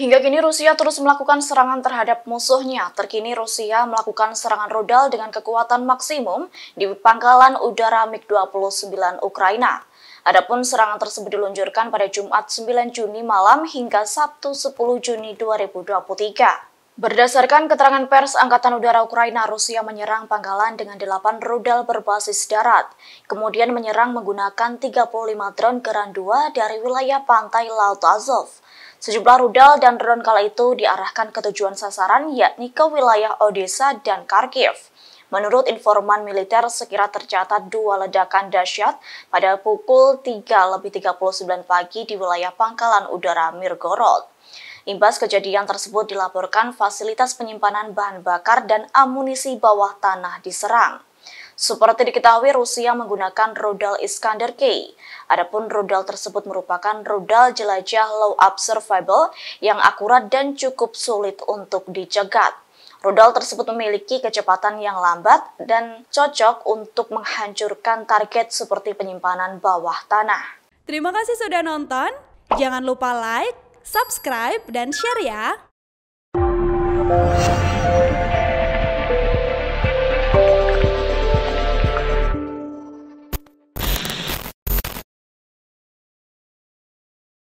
Hingga kini Rusia terus melakukan serangan terhadap musuhnya. Terkini Rusia melakukan serangan rudal dengan kekuatan maksimum di pangkalan udara MiG-29 Ukraina. Adapun serangan tersebut diluncurkan pada Jumat 9 Juni malam hingga Sabtu 10 Juni 2023. Berdasarkan keterangan pers Angkatan Udara Ukraina, Rusia menyerang pangkalan dengan 8 rudal berbasis darat, kemudian menyerang menggunakan 35 drone Geran 2 dari wilayah pantai Laut Azov. Sejumlah rudal dan drone kala itu diarahkan ke tujuan sasaran yakni ke wilayah Odessa dan Kharkiv. Menurut informan militer, sekira tercatat dua ledakan dahsyat pada pukul 3 lebih 39 pagi di wilayah pangkalan udara Mirgorod. Imbas kejadian tersebut dilaporkan fasilitas penyimpanan bahan bakar dan amunisi bawah tanah diserang. Seperti diketahui, Rusia menggunakan rudal Iskander K. Adapun rudal tersebut merupakan rudal jelajah low observable yang akurat dan cukup sulit untuk dicegat. Rudal tersebut memiliki kecepatan yang lambat dan cocok untuk menghancurkan target seperti penyimpanan bawah tanah. Terima kasih sudah nonton. Jangan lupa like, subscribe, dan share ya.